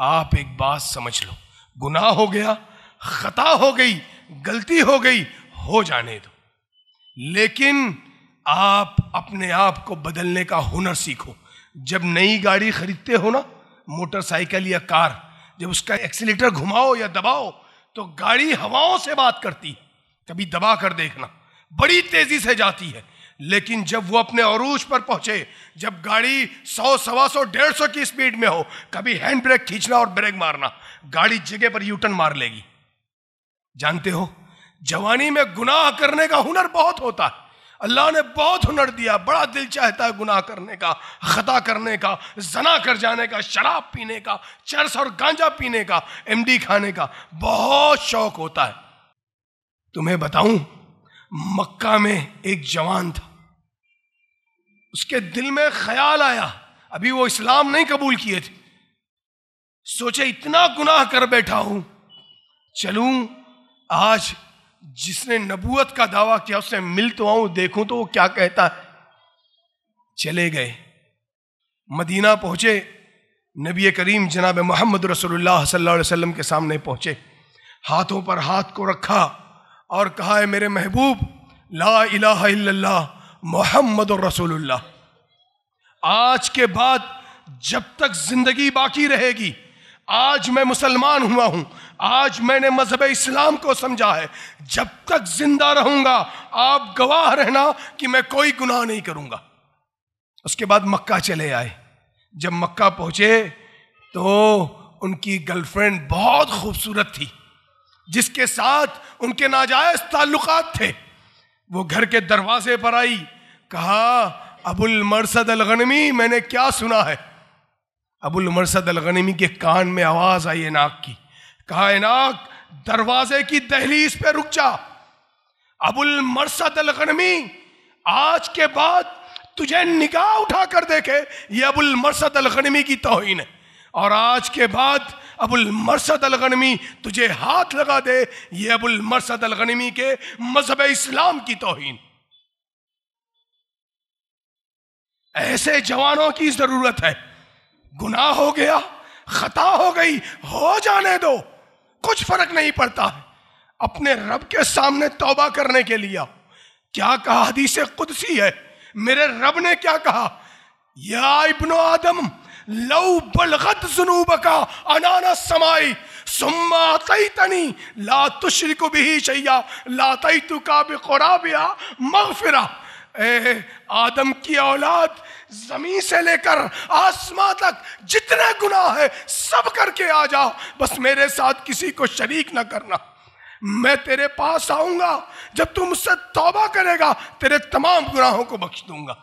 आप एक बात समझ लो गुनाह हो गया खता हो गई गलती हो गई हो जाने दो लेकिन आप अपने आप को बदलने का हुनर सीखो जब नई गाड़ी खरीदते हो ना मोटरसाइकिल या कार जब उसका एक्सीटर घुमाओ या दबाओ तो गाड़ी हवाओं से बात करती है कभी दबा कर देखना बड़ी तेजी से जाती है लेकिन जब वो अपने अरूज पर पहुंचे जब गाड़ी सौ सवा सौ डेढ़ सौ की स्पीड में हो कभी हैंड ब्रेक खींचना और ब्रेक मारना गाड़ी जगह पर यूटर्न मार लेगी जानते हो जवानी में गुनाह करने का हुनर बहुत होता है अल्लाह ने बहुत हुनर दिया बड़ा दिल चाहता है गुनाह करने का खता करने का जना कर जाने का शराब पीने का चरस और गांजा पीने का एमडी खाने का बहुत शौक होता है तुम्हें बताऊं मक्का में एक जवान था उसके दिल में ख्याल आया अभी वो इस्लाम नहीं कबूल किए थे सोचे इतना गुनाह कर बैठा हूं चलूं आज जिसने नबूत का दावा किया उससे मिल तो आऊं देखूं तो वो क्या कहता है चले गए मदीना पहुंचे नबी करीम जनाब मोहम्मद रसोल्ला सल्ला के सामने पहुंचे हाथों पर हाथ को रखा और कहा है मेरे महबूब ला इला मोहम्मद रसूलुल्लाह आज के बाद जब तक जिंदगी बाकी रहेगी आज मैं मुसलमान हुआ हूं आज मैंने मजहब इस्लाम को समझा है जब तक जिंदा रहूंगा आप गवाह रहना कि मैं कोई गुनाह नहीं करूंगा उसके बाद मक्का चले आए जब मक्का पहुंचे तो उनकी गर्लफ्रेंड बहुत खूबसूरत थी जिसके साथ उनके नाजायज ताल्लुक थे वो घर के दरवाजे पर आई कहा अबुल मरसद अलगनमी मैंने क्या सुना है अबुल मरसद अलगनमी के कान में आवाज़ आई इनाक की कहा एनाक दरवाजे की दहलीज पे रुक जा अबुल मरसद अलगनमी आज के बाद तुझे निगाह उठा कर देखे ये अबुल मरसद अलगनमी की तोहिन है और आज के बाद अबुल मरसद अलगनमी तुझे हाथ लगा दे ये अबुल मरसद अलगनमी के मजहब इस्लाम की तोहिन ऐसे जवानों की जरूरत है गुनाह हो गया खता हो गई हो जाने दो कुछ फर्क नहीं पड़ता है अपने रब के सामने तौबा करने के लिए क्या कहा हदीस कुदसी है मेरे रब ने क्या कहा या इब्नो आदम लव बलगत जुनूब का अनाना समाई आदम की औलाद जमीन से लेकर आसमां तक जितने गुनाह है सब करके आ जाओ बस मेरे साथ किसी को शरीक न करना मैं तेरे पास आऊंगा जब तू मुझसे तौबा करेगा तेरे तमाम गुनाहों को बख्श दूंगा